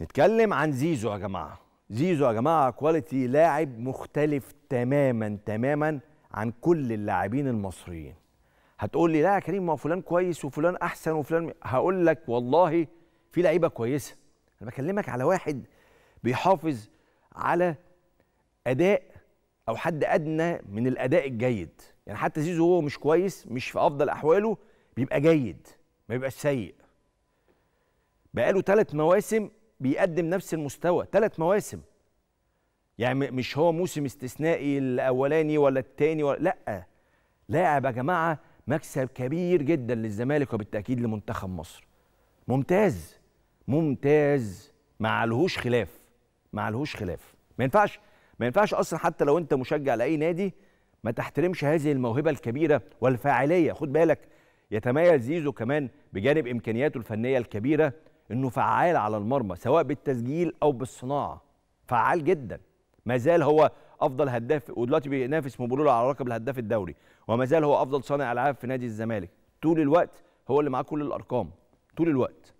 نتكلم عن زيزو يا جماعه زيزو يا جماعه كواليتي لاعب مختلف تماما تماما عن كل اللاعبين المصريين هتقول لي لا يا كريم ما فلان كويس وفلان احسن وفلان هقول لك والله في لعيبه كويسه انا بكلمك على واحد بيحافظ على اداء او حد ادنى من الاداء الجيد يعني حتى زيزو هو مش كويس مش في افضل احواله بيبقى جيد ما بيبقاش سيء بقاله ثلاث مواسم بيقدم نفس المستوى ثلاث مواسم يعني مش هو موسم استثنائي الاولاني ولا الثاني ولا لا لاعب يا جماعه مكسب كبير جدا للزمالك وبالتاكيد لمنتخب مصر ممتاز ممتاز ما عليهوش خلاف ما عليهوش خلاف ما ينفعش ما ينفعش اصلا حتى لو انت مشجع لاي نادي ما تحترمش هذه الموهبه الكبيره والفاعليه خد بالك يتميز زيزو كمان بجانب امكانياته الفنيه الكبيره انه فعال على المرمى سواء بالتسجيل او بالصناعه فعال جدا ما زال هو افضل هداف ودلوقتي بينافس مبولولا على لقب الهداف الدوري وما زال هو افضل صانع العاب في نادي الزمالك طول الوقت هو اللي معاه كل الارقام طول الوقت